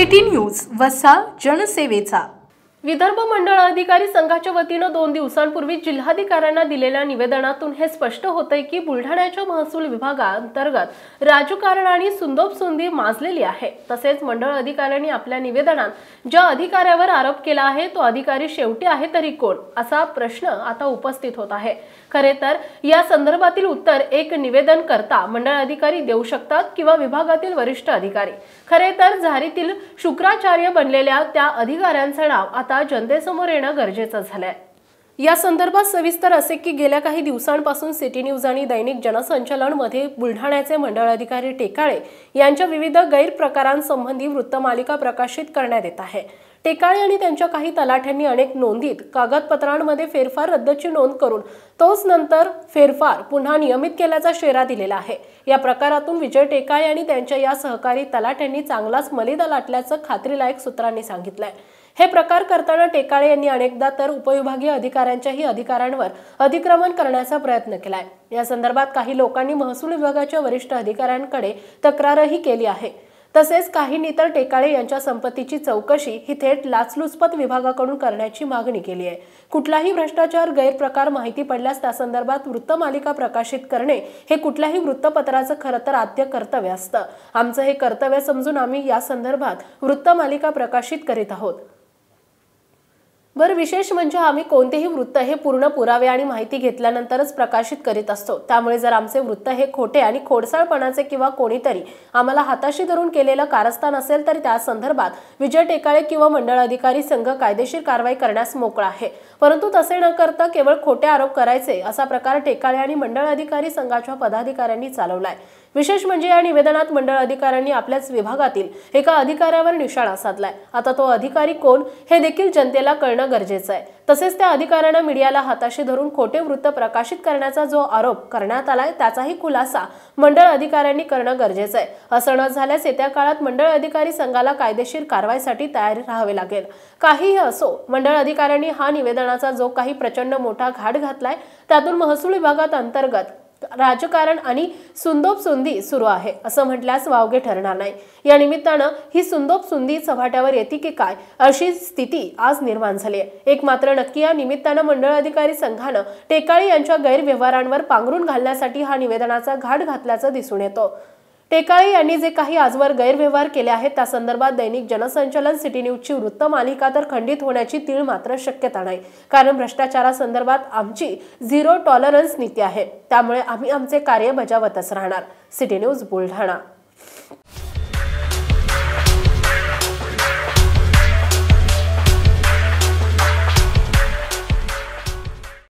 city news वसा जनसेवेचा विदर्भ मंडळ अधिकारी संघाच्या वतीनं दोन दिवसांपूर्वी जिल्हाधिकाऱ्यांना दिलेल्या निवेदनातून हे स्पष्ट होतंय की बुलढाण्याच्या महसूल विभागाअंतर्गत राजकारण आणि सुंदोपसुंदी माजलेली आहे तसेच मंडळ अधिकाऱ्यांनी आपल्या निवेदनात ज्या अधिकाऱ्यावर आरोप केला आहे तो अधिकारी शेवटी आहे तरी कोण असा प्रश्न आता उपस्थित होत आहे खरे तर या संदर्भातील उत्तर एक निवेदन करता मंडळ अधिकारी देऊ शकतात किंवा विभागातील वरिष्ठ अधिकारी खरे तर झारीतील शुक्राचार्य बनलेल्या त्या अधिकाऱ्यांचं नाव आता जनतेसमोर येणं गरजेचं झालंय या संदर्भात सविस्तर असे की गेल्या काही दिवसांपासून सिटी न्यूज आणि दैनिक जनसंचलन मध्ये बुलढाण्याचे मंडळ अधिकारी टेकाळे यांच्या विविध गैरप्रकारांसंबंधी वृत्तमालिका प्रकाशित करण्यात येत आहे टेकाळे आणि त्यांच्या काही तलाठ्यांनी अनेक नोंदीत कागदपत्रांमध्ये फेरफार रद्दची नोंद करून तोच नंतर फेरफार पुन्हा नियमित केल्याचा शेरा दिलेला आहे या प्रकारातून विजय टेकाळे आणि त्यांच्या या सहकारी तलाठ्यांनी चांगलाच मलिदा लाटल्याचं खात्रीलायक सूत्रांनी सांगितलंय हे प्रकार करताना टेकाळे यांनी अनेकदा तर उपविभागीय अधिकाऱ्यांच्याही अधिकारांवर अतिक्रमण करण्याचा प्रयत्न केलाय या संदर्भात काही लोकांनी महसूल विभागाच्या वरिष्ठ अधिकाऱ्यांकडे तक्रारही केली आहे तसेच काही नितर टेकाळे यांच्या संपत्तीची चौकशी ही थेट लाचलुचपत विभागाकडून करण्याची मागणी केली आहे कुठलाही भ्रष्टाचार गैरप्रकार माहिती पडल्यास त्यासंदर्भात वृत्तमालिका प्रकाशित करणे हे कुठल्याही वृत्तपत्राचं खरं तर आद्य कर्तव्य असतं आमचं हे कर्तव्य समजून आम्ही या संदर्भात वृत्तमालिका प्रकाशित करीत आहोत बर विशेष म्हणजे आम्ही कोणतेही वृत्त हे पूर्ण पुरावे आणि माहिती घेतल्यानंतरच प्रकाशित करीत असतो त्यामुळे जर आमचे वृत्त हे खोटे आणि खोडसाळपणाचे किंवा कोणीतरी आम्हाला हाताशी धरून केलेलं कारस्थान असेल तर त्या संदर्भात विजय टेकाळे किंवा मंडळ अधिकारी संघ कायदेशीर कारवाई करण्यास मोकळा आहे परंतु तसे न करता केवळ खोटे आरोप करायचे असा प्रकार टेकाळे आणि मंडळ अधिकारी संघाच्या पदाधिकाऱ्यांनी चालवलाय विशेष म्हणजे या निवेदनात मंडळ अधिकाऱ्यांनी आपल्याच विभागातील एका अधिकाऱ्यावर निशाणा साधलाय आता तो अधिकारी कोण हे देखील जनतेला कळण करणं गरजेचं आहे तसेच त्या अधिकाऱ्यानं मीडियाला हाताशी धरून खोटे वृत्त प्रकाशित करण्याचा जो आरोप करण्यात आलाय त्याचाही खुलासा मंडळ अधिकाऱ्यांनी करणं गरजेचं आहे असं न झाल्यास येत्या काळात मंडळ अधिकारी संघाला कायदेशीर कारवाईसाठी तयार राहावे लागेल काहीही असो मंडळ अधिकाऱ्यांनी हा निवेदनाचा जो काही प्रचंड मोठा घाट घातलाय त्यातून महसूल विभागात अंतर्गत राजकारण आणि सुंदी सुरू आहे असं म्हटल्यास वावगे ठरणार नाही या निमित्तानं ही सुंदी चव्हाट्यावर येते की काय अशी स्थिती आज निर्माण झाली आहे एक मात्र नक्की या निमित्तानं मंडळ अधिकारी संघानं टेकाळे यांच्या गैरव्यवहारांवर पांघरून घालण्यासाठी हा निवेदनाचा घाट घातल्याचं दिसून येतो टेकाळे यांनी जे काही आजवर गैरव्यवहार केले आहेत त्या संदर्भात दैनिक जनसंचलन सिटी न्यूजची वृत्त मालिका तर खंडित होण्याची तीळ मात्र शक्यता नाही कारण भ्रष्टाचारासंदर्भात आमची झिरो टॉलरन्स नीती आहे त्यामुळे आम्ही आमचे कार्य बजावतच राहणार सिटी न्यूज बुलढाणा